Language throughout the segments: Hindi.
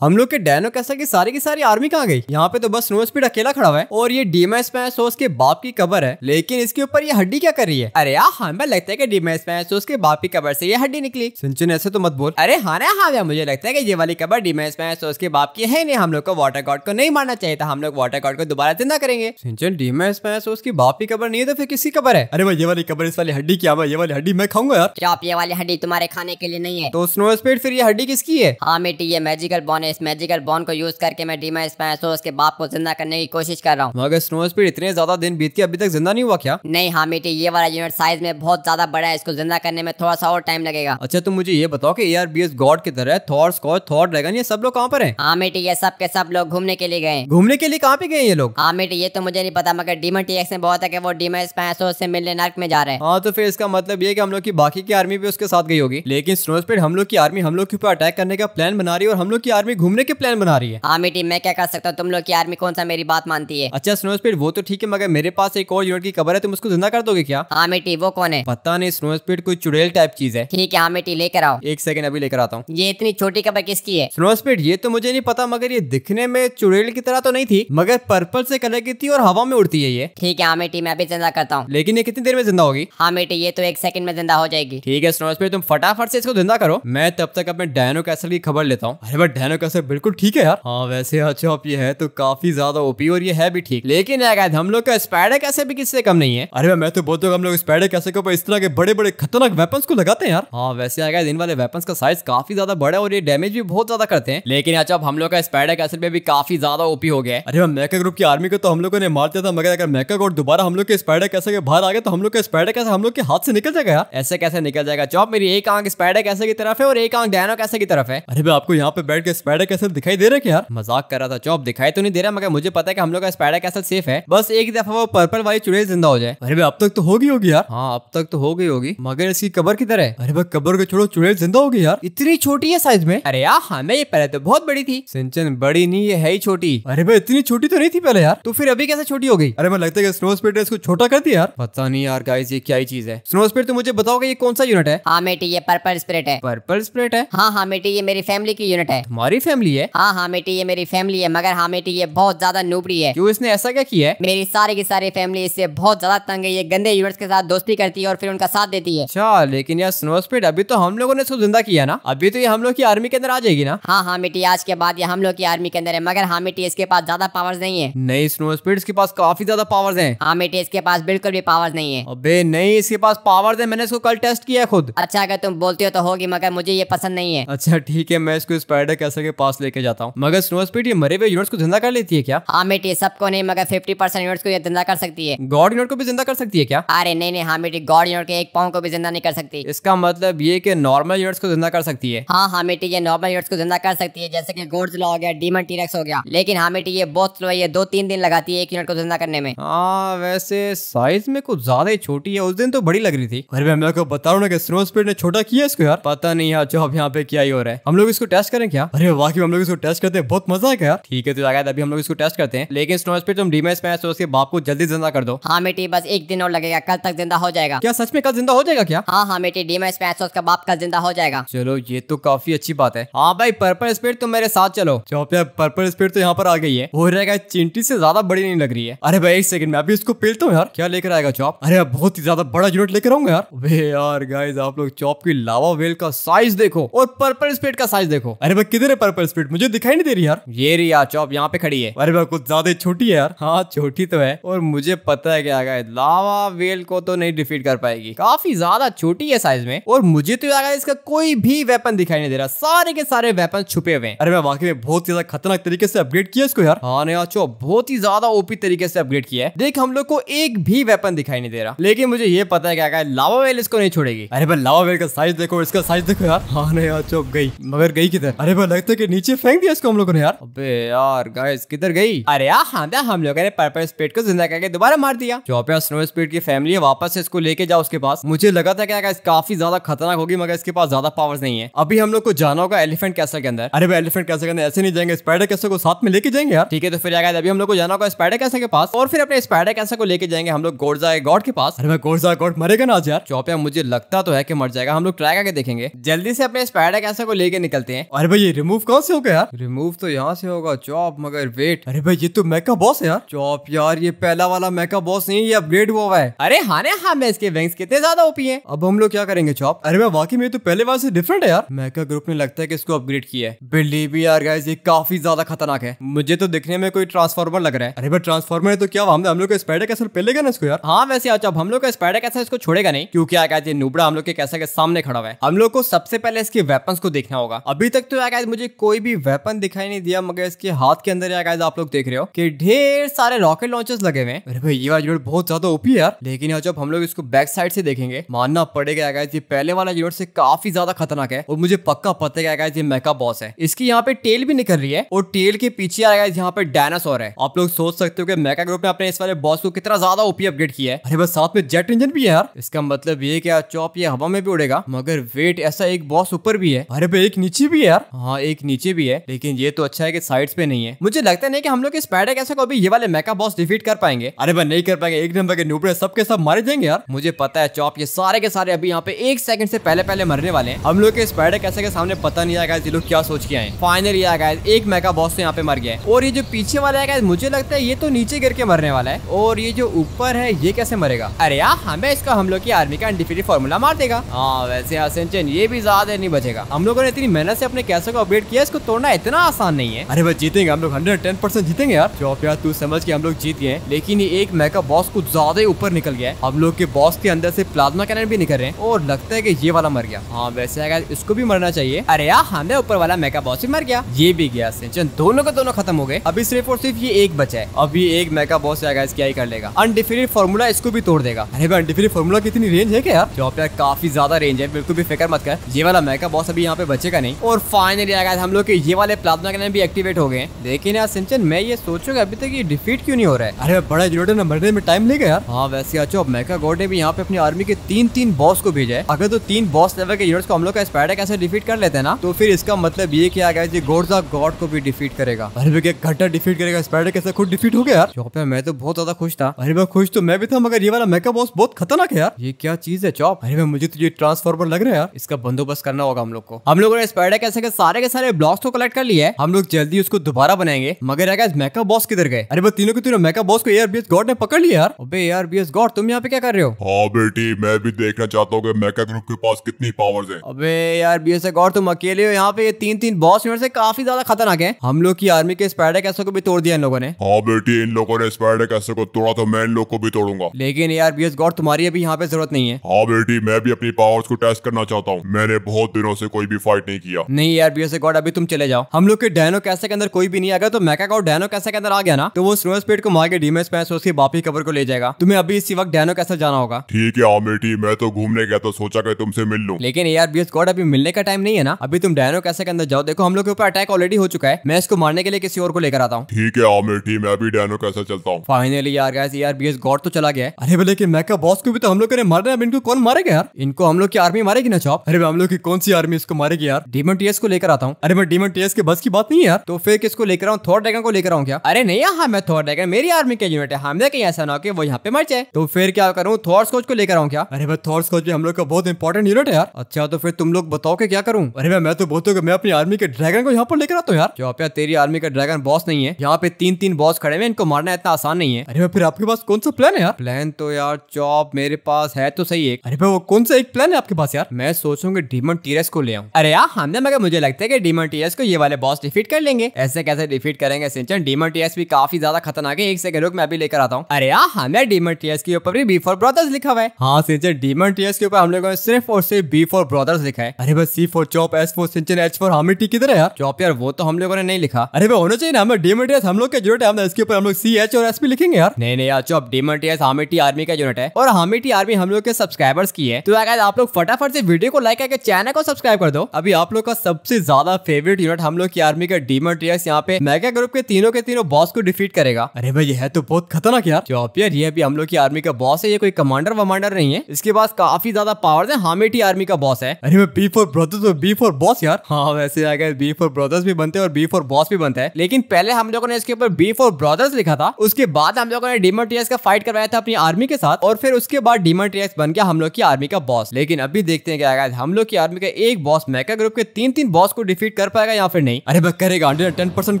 हम लोग के डैनो कैसा की सारी की सारी आर्मी कहाँ गई यहाँ पे तो बस स्नो स्पीड अकेला खड़ा हुआ है और ये डीमेस पैसोस के बाप की कबर है लेकिन इसके ऊपर ये हड्डी क्या कर रही है अरे यार हमें हाँ, लगता है कि डीमेस पैसोस के बाप की कबर से ये हड्डी निकली सुनचुन ऐसे तो मत बोल अरे हाँ ना हाँ मुझे लगता है कि ये वाली कबर डीमेस पैसोस के बाप की है नहीं हम लोग को वाटर गॉड को नहीं मारना चाहिए था हम लोग वाटर गॉड को दोबारा जिंदा करेंगे सुनचुन डीमेस पैसोस की बाप की कबर नहीं है तो फिर किसी कबर है अरे भाई ये वाली कबर इस वाली हड्डी क्या ये वाली हड्डी मैं खाऊंगा यार ये वाली हड्डी तुम्हारे खाने के लिए नहीं है तो स्नो स्पीड फिर ये हड्डी किसकी है हाँ मेटी ये मेजिकल बॉन सामने इस मैजिकल बॉन को यूज करके मैं डीमा स्पैसोरस तो उसके बाप को जिंदा करने की कोशिश कर रहा हूँ मगर स्नो स्पीड इतने ज्यादा दिन बीत के अभी तक जिंदा नहीं हुआ क्या नहीं मेटी हाँ ये वाला यूनिट साइज में बहुत ज्यादा बड़ा है इसको जिंदा करने में थोड़ा सा और टाइम लगेगा अच्छा तुम मुझे ये बताओ की ए बी एस गॉड की तरह थॉर थॉर ड्रैगन ये सब लोग कहाँ पर है हामिटी ये सब के सब लोग घूमने के लिए गए घूमने के लिए कहाँ पे गए ये लोग हामिटी ये तो मुझे नहीं पता मगर डीमा टी एक्स में बहुत है वो डीमा स्पैसोरस से मिलने नर्क में जा रहे हैं हाँ तो फिर इसका मतलब ये हम लोग की बाकी की आर्मी भी उसके साथ गई होगी लेकिन स्नो स्पीड हम लोग की आर्मी हम लोग के ऊपर अटैक करने का प्लान बना रही है और हम लोग की आर्मी में घूमने के प्लान बना रही है आर्मी हाँ टीम मैं क्या कर सकता हूँ तुम लोग की आर्मी कौन सा मेरी बात मानती है अच्छा स्नो स्पीड वो तो ठीक है मगर मेरे पास एक और यूनिट की खबर है तुम उसको जिंदा कर दोगे क्या आमेटी हाँ वो कौन है पता नहीं स्नो स्पीड कोई चुड़ैल टाइप चीज है ठीक है आमेटी हाँ लेकर आओ एक सेकंड अभी लेकर आता हूँ ये इतनी छोटी खबर किसकी है स्नो स्पीड ये तो मुझे नहीं पता मगर ये दिखने में चुड़ैल की तरह तो नहीं थी मगर पर्पल से कलर की थी और हवा में उड़ती है ये ठीक है आमेटी मैं अभी जिंदा करता हूँ लेकिन ये कितनी देर में जिंदा होगी आमेटी ये तो एक सेकंड में जिंदा हो जाएगी ठीक है स्नो स्पीड तुम फटाफट से इसको जिंदा करो मैं तब तक अपने डायनो कैसल की खबर लेता हूँ अरे बट डायनो तरीका से बिल्कुल ठीक है यार हाँ वैसे हॉचॉप ये है तो काफी ज्यादा ओपी और ये है भी ठीक लेकिन हम लोग का स्पाइडर कैसे भी किससे कम नहीं है अरे मैं तो बोलता हूँ हम लोग स्पाइडर कैसे को इस तरह के बड़े बड़े खतरनाक वेपन को लगाते हैं यार हाँ वैसे यार इन वाले वेपन का साइज काफी ज्यादा बड़ा और ये डैमेज भी बहुत ज्यादा करते हैं लेकिन अच्छा हम लोग का स्पाइडर कैसल में भी काफी ज्यादा ओपी हो गया अरे मेका ग्रुप की आर्मी को तो हम लोगों ने मार दिया था मगर अगर मेका गोड दोबारा हम लोग के स्पाइडर कैसे के बाहर आ गए तो हम लोग का स्पाइडर कैसे हम लोग के हाथ से निकल जाएगा यार ऐसे कैसे निकल जाएगा चौप मेरी एक आंख स्पाइडर कैसे की तरफ है और एक आंख डैनो कैसे की तरफ है अरे भाई आपको यहाँ पे बैठ के स्पाइडर स्पाइडर कैसल दिखाई दे रहा है यार मजाक कर रहा था चौप दिखाई तो नहीं दे रहा मगर मुझे पता है कि हम लोग का स्पाइडर कैसल सेफ है बस एक दफा वो पर्पल वाली चुड़ैल जिंदा हो जाए अरे अब तक तो होगी होगी यार हाँ अब तक तो हो गई होगी मगर इसकी कबर की है अरे भाई कबर को छोड़ो चुड़ैल जिंदा होगी यार इतनी छोटी है साइज में अरे यार हमें हाँ, ये पहले तो बहुत बड़ी थी सिंचन बड़ी नहीं है ही छोटी अरे भाई इतनी छोटी तो नहीं थी पहले यार तो फिर अभी कैसे छोटी हो गई अरे मैं लगता है स्नो स्पीड इसको छोटा कर दिया यार पता नहीं यार गाइस ये क्या ही चीज है स्नो स्पीड तो मुझे बताओगे ये कौन सा यूनिट है हाँ मेटी ये पर्पल स्प्रेट है पर्पल स्प्रिट है हाँ हाँ मेटी ये मेरी फैमिली की यूनिट है तुम्हारी फैमिली है हाँ हाँ बेटी ये मेरी फैमिली है मगर हाँ बेटी ये बहुत ज्यादा नूबड़ी है क्यों इसने ऐसा क्या किया है मेरी सारी की सारी फैमिली इससे बहुत ज्यादा तंग है ये गंदे यूवर्स के साथ दोस्ती करती है और फिर उनका साथ देती है अच्छा लेकिन यार स्नो स्पीड अभी तो हम लोगों ने इसको जिंदा किया ना अभी तो ये हम लोग की आर्मी के अंदर आ जाएगी ना हाँ हाँ बेटी आज के बाद ये हम लोग की आर्मी के अंदर है मगर हाँ बेटी इसके पास ज्यादा पावर्स नहीं है नहीं स्नो स्पीड के पास काफी ज्यादा पावर्स है हाँ बेटी इसके पास बिल्कुल भी पावर्स नहीं है अबे नहीं इसके पास पावर्स है मैंने इसको कल टेस्ट किया खुद अच्छा अगर तुम बोलते हो तो होगी मगर मुझे ये पसंद नहीं है अच्छा ठीक है मैं इसको स्पाइडर कैसे के पास लेके जाता हूँ मगर स्नो स्पीड ये मरे हुए यूनिट्स को जिंदा कर लेती है क्या हाँ बेटी सबको नहीं मगर फिफ्टी परसेंट को ये जिंदा कर सकती है गॉड यूनिट को भी जिंदा कर सकती है क्या अरे नहीं नहीं हाँ मेटी गॉड यूनिट के एक पाओ को भी जिंदा नहीं कर सकती इसका मतलब ये की नॉर्मल यूनिट्स को जिंदा कर सकती है हाँ हाँ मेटी ये नॉर्मल यूनिट्स को जिंदा कर सकती है जैसे की गोड हो गया डीमन टीरक्स हो गया लेकिन हाँ मेटी ये बहुत स्लो है दो तीन दिन लगाती है एक यूनिट को जिंदा करने में हाँ वैसे साइज में कुछ ज्यादा ही छोटी है उस दिन तो बड़ी लग रही थी अरे मैं को बता रहा हूँ स्नो स्पीड ने छोटा किया इसको यार पता नहीं यार जो अब यहाँ पे क्या ही हो रहा है हम लोग इसको टेस्ट करें क्या अरे वाह बाकी हम लोग इसको टेस्ट करते हैं बहुत मजा आएगा यार ठीक है तो लगाया अभी हम लोग इसको टेस्ट करते हैं लेकिन स्नो स्पीड तुम डीमेज मैच तो उसके बाप को जल्दी जिंदा कर दो हाँ मेटी बस एक दिन और लगेगा कल तक जिंदा हो जाएगा क्या सच में कल जिंदा हो जाएगा क्या हाँ हाँ मेटी डीमेज मैच उसका बाप कल जिंदा हो जाएगा चलो ये तो काफी अच्छी बात है हाँ भाई पर्पल स्पीड तुम मेरे साथ चलो चौप पर्पल स्पीड तो यहाँ पर आ गई है हो रहेगा चिंटी से ज्यादा बड़ी नहीं लग रही है अरे भाई एक सेकंड में अभी उसको पेलता तो हूँ यार क्या लेकर आएगा चौप अरे बहुत ही ज्यादा बड़ा यूनिट लेकर आऊंगा यार वे यार गाइज आप लोग चौप की लावा वेल का साइज देखो और पर्पल स्पीड का साइज देखो अरे भाई किधर है पर्पल पर स्पीड मुझे दिखाई नहीं दे रही यार ये रही यार चौप यहाँ पे खड़ी है अरे भाई कुछ ज्यादा छोटी है यार हाँ छोटी तो है और मुझे पता है क्या लावा वेल को तो नहीं डिफीट कर पाएगी काफी ज्यादा छोटी है साइज में और मुझे तो यार इसका कोई भी वेपन दिखाई नहीं दे रहा सारे के सारे वेपन छुपे हुए हैं अरे भाई वाकई में बहुत ज्यादा खतरनाक तरीके से अपग्रेड किया इसको यार हाँ यार चौप बहुत ही ज्यादा ओपी तरीके से अपग्रेड किया है देख हम लोग को एक भी वेपन दिखाई नहीं दे रहा लेकिन मुझे ये पता है क्या लावा वेल इसको नहीं छोड़ेगी अरे भाई लावा वेल का साइज देखो इसका साइज देखो यार हाँ यार चौप गई मगर गई किधर अरे भाई लगता के नीचे फेंक दिया इसको हम लोगों ने यार अबे यार गाइस किधर गई अरे यार हाँ हम लोगों ने पर्पल स्पीड को जिंदा करके दोबारा मार दिया जो पे स्नो स्पीड की फैमिली है वापस से इसको लेके जाओ उसके पास मुझे लगा था क्या काफी ज्यादा खतरनाक होगी मगर इसके पास ज्यादा पावर नहीं है अभी हम लोग को जाना होगा एलिफेंट कैसे के अंदर अरे एलिफेंट कैसे के अंदर ऐसे नहीं जाएंगे स्पाइडर कैसे को साथ में लेके जाएंगे यार ठीक है तो फिर यार अभी हम लोग को जाना होगा स्पाइडर कैसे के पास और फिर अपने स्पाइडर कैसे को लेके जाएंगे हम लोग गोडजा गॉड के पास अरे गोडजा गॉड मरेगा ना यार चौपिया मुझे लगता तो है कि मर जाएगा हम लोग ट्राई करके देखेंगे जल्दी से अपने स्पाइडर कैसे को लेके निकलते हैं और भाई ये रिमूव कहाँ से होगा यार रिमूव तो यहाँ से होगा चॉप मगर वेट अरे भाई ये तो मैका बॉस है यार चॉप यार ये पहला वाला मैका बॉस नहीं ये अपग्रेड हुआ हुआ है अरे हाँ ना हाँ मैं इसके विंग्स कितने ज्यादा ओपी है अब हम लोग क्या करेंगे चॉप अरे भाई वाकई में तो पहले वाले से डिफरेंट है यार मैका ग्रुप ने लगता है की इसको अपग्रेड किया है बिल्ली भी यार गाइस ये काफी ज्यादा खतरनाक है मुझे तो दिखने में कोई ट्रांसफॉर्मर लग रहा है अरे भाई ट्रांसफॉर्मर है तो क्या हम लोग का स्पाइडर कैसल पहलेगा ना इसको यार हाँ वैसे अच्छा हम लोग का स्पाइडर कैसल इसको छोड़ेगा नहीं क्यूँकी आ कहते नुबड़ा हम लोग के कैसा के सामने खड़ा हुआ है हम लोग को सबसे पहले इसके वेपन्स को देखना होगा अभी तक तो यार मुझे कोई भी वेपन दिखाई नहीं दिया मगर इसके हाथ के अंदर यार आप लोग देख रहे हो कि ढेर सारे रॉकेट लॉन्चर्स लगे हुए अरे भाई ये वाला यूनिट बहुत ज्यादा ओपी है यार लेकिन यार जब हम लोग इसको बैक साइड से देखेंगे मानना पड़ेगा गया ये पहले वाला यूनिट से काफी ज्यादा खतरनाक है और मुझे पक्का पता है गया ये मेका बॉस है इसकी यहाँ पे टेल भी निकल रही है और टेल के पीछे आ गया यहाँ पे डायनासोर है आप लोग सोच सकते हो कि मेका ग्रुप ने अपने इस वाले बॉस को कितना ज्यादा ओपी अपग्रेड किया है अरे बस साथ में जेट इंजन भी है यार इसका मतलब ये क्या चौप ये हवा में भी उड़ेगा मगर वेट ऐसा एक बॉस ऊपर भी है अरे भाई एक नीचे भी है यार हाँ एक नीचे भी है लेकिन ये तो अच्छा है कि साइड्स पे नहीं है मुझे लगता नहीं कि हम लोग इस पैड कैसे को अभी ये वाले मेका बॉस डिफीट कर पाएंगे अरे भाई नहीं कर पाएंगे एक नंबर के न्यूब्रे सबके सब मारे देंगे यार मुझे पता है चौप ये सारे के सारे अभी यहाँ पे एक सेकंड से पहले पहले मरने वाले हैं हम लोग के इस पैड कैसे के सामने पता नहीं आएगा ये लोग क्या सोच के आए फाइनल ये आएगा एक मेका बॉस तो यहाँ पे मर गया और ये जो पीछे वाला आएगा मुझे लगता है ये तो नीचे गिर के मरने वाला है और ये जो ऊपर है ये कैसे मरेगा अरे यार हमें इसका हम लोग की आर्मी का अनडिफिटेड फॉर्मूला मार देगा हाँ वैसे असेंचन ये भी ज्यादा नहीं बचेगा हम लोगों ने इतनी मेहनत से अपने कैसे को अपडेट किया किया इसको तोड़ना इतना आसान नहीं है अरे बस जीतेंगे हम लोग हंड्रेड टेन परसेंट जीतेंगे यार चौप यार तू समझ के हम लोग जीत गए लेकिन ये एक मेगा बॉस कुछ ज्यादा ही ऊपर निकल गया है हम लोग के बॉस के अंदर से प्लाज्मा कैनन भी निकल रहे हैं और लगता है की ये वाला मर गया हाँ वैसे अगर इसको भी मरना चाहिए अरे यार हमें ऊपर वाला मेगा बॉस भी मर गया ये भी गया सिंचन दोनों का दोनों खत्म हो गए अभी सिर्फ और सिर्फ ये एक बचा है अभी एक मेगा बॉस आएगा क्या ही कर लेगा अनडिफिनिट फॉर्मूला इसको भी तोड़ देगा अरे भाई अनडिफिनेट फॉर्मूला कितनी रेंज है क्या यार चौप यार काफी ज्यादा रेंज है बिल्कुल भी फिक्र मत कर ये वाला मेगा बॉस अभी यहाँ पे बचेगा नहीं और फाइनली आएगा हम लोग के ये वाले प्लाज्मा गन भी एक्टिवेट हो गए लेकिन यार सिंचन मैं ये सोचूंगा अभी तक ये डिफीट क्यों नहीं हो रहा है अरे बड़ा जोड़े ना मरने में टाइम लेगा यार हाँ वैसे अच्छा मेका गोड ने भी यहाँ पे अपनी आर्मी के तीन तीन बॉस को भेजा है अगर तो तीन बॉस लेवल के यूनिट्स को हम लोग का स्पाइडर कैसे डिफीट कर लेते हैं ना तो फिर इसका मतलब ये क्या गया जी गोड्स ऑफ गॉड को भी डिफीट करेगा अरे भैया घटा डिफीट करेगा स्पाइडर कैसे खुद डिफीट हो गया यार पे मैं तो बहुत ज्यादा खुश था अरे भाई खुश तो मैं भी था मगर ये वाला मेका बॉस बहुत खतरनाक है यार ये क्या चीज है चौप अरे भाई मुझे तो ये ट्रांसफॉर्मर लग रहा है यार इसका बंदोबस्त करना होगा हम लोग को हम लोगों ने स्पाइडर कैसे के सारे के सारे ब्लॉक्स तो कलेक्ट कर लिया है हम लोग जल्दी उसको दोबारा बनाएंगे मगर यार मेकअप बॉस किधर गए अरे वो तीनों के तीनों मेकअप बॉस को एयर एयरबीएस गॉड ने पकड़ लिया यार अबे एयरबीएस गॉड तुम यहाँ पे क्या कर रहे हो हाँ बेटी मैं भी देखना चाहता हूँ के पास कितनी पावर है अबे यार बीएस गॉड तुम अकेले हो यहाँ पे ये तीन तीन बॉस यूनिट से काफी ज्यादा खतरनाक है हम लोग की आर्मी के स्पाइडर कैसे को भी तोड़ दिया इन लोगों ने हाँ बेटी इन लोगों ने स्पाइडर कैसे को तोड़ा तो मैं इन लोग को भी तोड़ूंगा लेकिन यार बीएस गॉड तुम्हारी अभी यहाँ पे जरूरत नहीं है हाँ बेटी मैं भी अपनी पावर्स को टेस्ट करना चाहता हूँ मैंने बहुत दिनों से कोई भी फाइट नहीं किया नहीं यार बीएस गॉड अभी तुम चले जाओ हम लोग के डैनो कैसे के अंदर कोई भी नहीं आ गया तो मैका का डैनो कैसे के अंदर आ गया ना तो वो स्नो स्पीड को मार के डीमेज पैस उसकी बापी कबर को ले जाएगा तुम्हें अभी इसी वक्त डैनो कैसे जाना होगा ठीक है आमेटी मैं तो घूमने गया तो सोचा कि तुमसे मिल लू लेकिन यार बी स्कॉड अभी मिलने का टाइम नहीं है ना अभी तुम डैनो कैसे के अंदर जाओ देखो हम लोग के ऊपर अटैक ऑलरेडी हो चुका है मैं इसको मारने के लिए किसी और को लेकर आता हूँ ठीक है आमेटी मैं अभी डैनो कैसे चलता हूँ फाइनली यार गैस यार बी गॉड तो चला गया अरे बोले की मैका बॉस को भी तो हम लोग ने मारना है इनको कौन मारेगा यार इनको हम लोग की आर्मी मारेगी ना चौप अरे हम लोग की कौन सी आर्मी इसको मारेगी यार डीमन टीएस को लेकर आता हूँ अरे मैं डीमन टीएस के बस की बात नहीं है यार तो फिर किसको लेकर आऊँ थॉर ड्रैगन को लेकर आऊँ क्या अरे नहीं हाँ मैं थॉर ड्रैगन मेरी आर्मी के यूनिट है हम देखें ऐसा ना हो वो यहाँ पे मर जाए तो फिर क्या करूँ थॉर कोच को लेकर आऊँ क्या अरे भाई थॉर कोच भी हम लोग का बहुत इंपॉर्टेंट यूनिट है यार अच्छा तो फिर तुम लोग बताओ के क्या करूँ अरे भाई मैं तो बहुत मैं अपनी आर्मी के ड्रैगन को यहाँ पर लेकर आता हूँ यार जो आप तेरी आर्मी का ड्रैगन बॉस नहीं है यहाँ पे तीन तीन बॉस खड़े हैं इनको मारना इतना आसान नहीं है अरे भाई फिर आपके पास कौन सा प्लान है यार प्लान तो यार चौप मेरे पास है तो सही है अरे भाई वो कौन सा एक प्लान है आपके पास यार मैं सोचूंगी डीमन टीरस को ले आऊँ अरे यार हमने मगर मुझे लगता है की डीमन टीएस को ये वाले बॉस डिफीट कर लेंगे ऐसे कैसे डिफीट करेंगे सिंचन डीमन टीएस भी काफी ज्यादा खतरनाक है एक सेकंड रुक मैं भी लेकर आता हूँ अरे यार हमें हाँ, डीमन टीएस के ऊपर भी बी फोर ब्रदर्स लिखा हुआ है हाँ सिंचन डीमन टीएस के ऊपर हम लोगों ने सिर्फ और सिर्फ बी फोर ब्रदर्स लिखा है अरे बस C four chop S four सिंचन एच फोर हमें टी किधर है यार चौप यार वो तो हम लोगों ने नहीं लिखा अरे भाई होना चाहिए ना हमें डीमन टीएस हम लोग के यूनिट है इसके ऊपर हम लोग सी एच और एस भी लिखेंगे यार नहीं नहीं यार चौप डीमन टीएस हामिटी आर्मी का यूनिट है और हामिटी आर्मी हम लोग के सब्सक्राइबर्स की है तो अगर आप लोग फटाफट से वीडियो को लाइक करके चैनल को सब्सक्राइब कर दो अभी आप लोग का सबसे ज्यादा फेवरेट यूनिट हम लोग की आर्मी का डीमर ट्रियस यहाँ पे मेगा ग्रुप के तीनों के तीनों बॉस को डिफीट करेगा अरे भाई यह तो बहुत खतरनाक यार चौप यार ये भी हम लोग की आर्मी का बॉस है ये कोई कमांडर वमांडर नहीं है इसके पास काफी ज्यादा पावर है हामेटी आर्मी का बॉस है अरे मैं बी फोर ब्रदर्स और बी फोर बॉस यार हाँ वैसे अगर बी फोर ब्रदर्स भी बनते हैं और बी फोर बॉस भी बनता है लेकिन पहले हम लोगों ने इसके ऊपर बी फोर ब्रदर्स लिखा था उसके बाद हम लोगों ने डीमर ट्रियस का फाइट करवाया था अपनी आर्मी के साथ और फिर उसके बाद डीमर ट्रियस बन गया हम लोग की आर्मी का बॉस लेकिन अभी देखते हैं क्या हम लोग की आर्मी का एक बॉस मैका ग्रुप के तीन तीन बॉस को डिफीट कर पाएगा या फिर नहीं अरे बस करेगा टेन परसेंट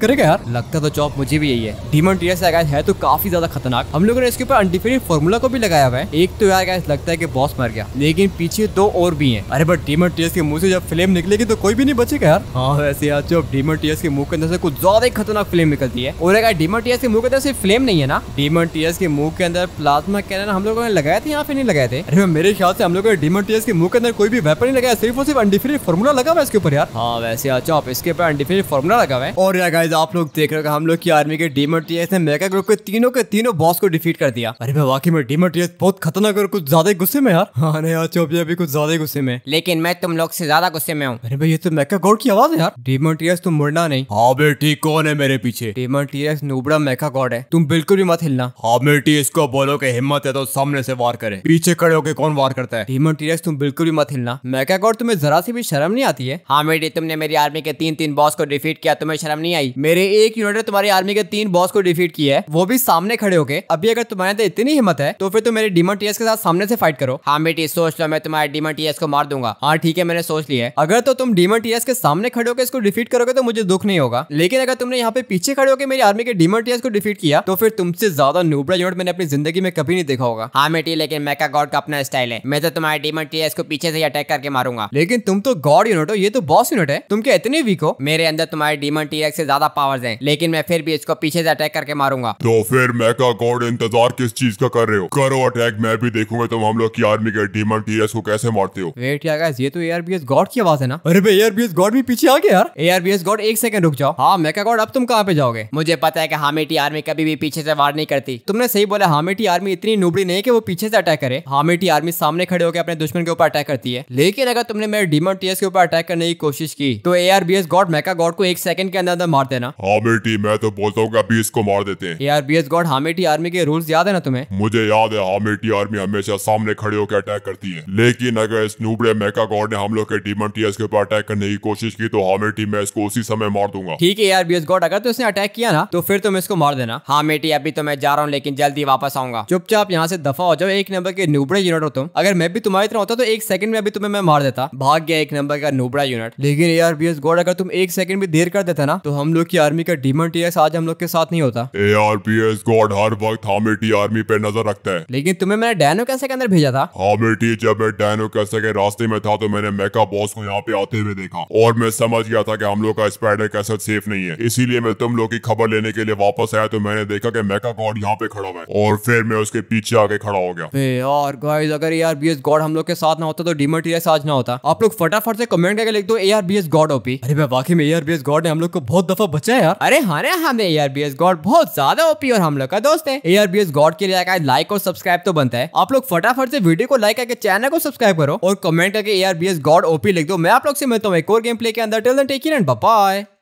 करेगा यार लगता तो चौप मुझे भी यही है डीमन टीएस है तो काफी ज्यादा खतरनाक हम लोगों ने इसके ऊपर अनडिफिनिट फॉर्मूला को भी लगाया हुआ है एक तो यार गैस लगता है की बॉस मर गया लेकिन पीछे दो और भी है अरे बट डीमन टीएस के मुंह से जब फ्लेम निकलेगी तो कोई भी नहीं बचेगा यार हाँ वैसे यार जब डीमन टीएस के मुंह के अंदर से कुछ ज्यादा ही खतरनाक फ्लेम निकलती है और अगर डीमन टीएस के मुंह के अंदर से फ्लेम नहीं है ना डीमन टीएस के मुंह के अंदर प्लाज्मा कैनन हम लोगों ने लगाया था या फिर नहीं लगाए थे अरे मेरे ख्याल से हम लोगों ने डीमन टीएस के मुंह के अंदर कोई भी वेपन नहीं लगाया सिर्फ और सिर्फ अनडिफिनिट फॉर्मूला लगा हुआ है इसके ऊपर यार हाँ वैसे आज जहाँ इसके ऊपर अनडिफिनेट फॉर्मुला लगा हुआ है और यार गाइस आप लोग देख रहे हो हम लोग की आर्मी के डीमोटियस ने मेगा ग्रुप के तीनों के तीनों बॉस को डिफीट कर दिया अरे भाई वाकई में डीमोटियस बहुत खतरनाक और कुछ ज्यादा गुस्से में यार हाँ नहीं यार चौपिया अभी कुछ ज्यादा गुस्से में लेकिन मैं तुम लोग से ज्यादा गुस्से में हूँ अरे भाई ये तो मेका गॉड की आवाज है यार डीमोटियस तुम मुड़ना नहीं हाँ बेटी कौन है मेरे पीछे डीमोटियस नूबड़ा मेका गॉड है तुम बिल्कुल भी मत हिलना हाँ बेटी इसको बोलो की हिम्मत है तो सामने से वार करे पीछे खड़े होकर कौन वार करता है डीमोटियस तुम बिल्कुल भी मत हिलना मेका गॉड तुम्हें जरा सी भी शर्म नहीं आती है हाँ बेटी तुमने मेरी आर्मी आर्मी के तीन तीन बॉस को डिफीट किया तुम्हें शर्म नहीं आई मेरे एक यूनिट ने तुम्हारी आर्मी के तीन बॉस को डिफीट किया है वो भी सामने खड़े होके अभी अगर तुम्हारे अंदर इतनी हिम्मत है तो फिर तुम मेरे डिमन टीएस के साथ सामने से फाइट करो हाँ बेटी सोच लो मैं तुम्हारे डिमन टीएस को मार दूंगा हाँ ठीक है मैंने सोच लिया है अगर तो तुम डिमन टीएस के सामने खड़े होकर इसको डिफीट करोगे तो मुझे दुख नहीं होगा लेकिन अगर तुमने यहाँ पे पीछे खड़े होकर मेरी आर्मी के डिमन टीएस को डिफीट किया तो फिर तुमसे ज्यादा नूबरा यूनिट मैंने अपनी जिंदगी में कभी नहीं देखा होगा हाँ बेटी लेकिन मैका गॉड का अपना स्टाइल है मैं तो तुम्हारे डिमन टीएस को पीछे से अटैक करके मारूंगा लेकिन तुम तो गॉड यूनिट हो ये तो बॉस यूनिट है तुम क्या इतनी वीक हो मेरे अंदर तुम्हारे डीमन टीएक्स से ज्यादा पावर्स हैं लेकिन मैं फिर भी इसको पीछे से अटैक करके मारूंगा तो फिर मैं का गॉड इंतजार किस चीज का कर रहे हो करो अटैक मैं भी देखूंगा तुम हम लोग की आर्मी के डीमन टीएक्स को कैसे मारते हो वेट क्या गाइस ये तो एआरबीएस गॉड की आवाज है ना अरे भाई एआरबीएस गॉड भी पीछे आ गया यार एआरबीएस गॉड एक सेकंड रुक जाओ हाँ मैं गॉड अब तुम कहां पे जाओगे मुझे पता है कि हामेटी आर्मी कभी भी पीछे से वार नहीं करती तुमने सही बोला हामेटी आर्मी इतनी नुबड़ी नहीं कि वो पीछे से अटैक करे हामेटी आर्मी सामने खड़े होकर अपने दुश्मन के ऊपर अटैक करती है लेकिन अगर तुमने मेरे डीमन टीएस के ऊपर अटैक करने की कोशिश की तो ए एआरबीएस गॉड मैका गॉड को एक सेकंड के अंदर अंदर मार देना हामेटी मैं तो बोलता हूँ अभी इसको मार देते हैं एआरबीएस गॉड हामेटी आर्मी के रूल्स याद है ना तुम्हें मुझे याद है हामेटी आर्मी हमेशा सामने खड़े होकर अटैक करती है लेकिन अगर इस नूबड़े मैका गॉड ने हम लोग के डीमन टीएस के ऊपर अटैक करने की कोशिश की तो हामेटी मैं इसको उसी समय मार दूंगा ठीक है एआरबीएस गॉड अगर तुमने तो अटैक किया ना तो फिर तुम इसको मार देना हामेटी अभी तो मैं जा रहा हूँ लेकिन जल्दी वापस आऊंगा चुपचाप यहाँ से दफा हो जाओ एक नंबर के नूबड़े यूनिट हो तुम अगर मैं भी तुम्हारी तरह होता तो एक सेकंड में अभी तुम्हें मैं मार देता भाग गया एक नंबर का नूबड़ा यूनिट लेकिन एआरबीएस प्लीज गॉड अगर तुम एक सेकंड भी देर कर देते ना तो हम लोग की आर्मी का डीमन टी आज हम लोग के साथ नहीं होता A R P S god हर वक्त हामिटी आर्मी पे नजर रखता है लेकिन तुम्हें मैंने डैनो कैसे के अंदर भेजा था हामिटी जब मैं डैनो कैसे के रास्ते में था तो मैंने मेका बॉस को यहाँ पे आते हुए देखा और मैं समझ गया था की हम लोग का स्पाइडर कैसे सेफ नहीं है इसीलिए मैं तुम लोग की खबर लेने के लिए वापस आया तो मैंने देखा की मेका गॉड यहाँ पे खड़ा हुआ और फिर मैं उसके पीछे आके खड़ा हो गया और गाइस अगर A R B S god हम लोग के साथ ना होता तो डीमन टी आज ना होता आप लोग फटाफट से कमेंट करके लिख दो A R B S god OP अरे वाकई में एयरबीएस गॉड ने हम लोग को बहुत दफा बचाया यार अरे हाँ हमें एआरबीएस गॉड बहुत ज्यादा ओपी और हम लोग का दोस्त है एयरबीएस गॉड के लिए लाइक और सब्सक्राइब तो बनता है आप लोग फटाफट से वीडियो को लाइक करके चैनल को सब्सक्राइब करो और कमेंट करके एयरबीएस गॉड ओपी लिख दो मैं आप लोग से मिलता हूँ एक और गेम प्ले के अंदर टेल टेक बाय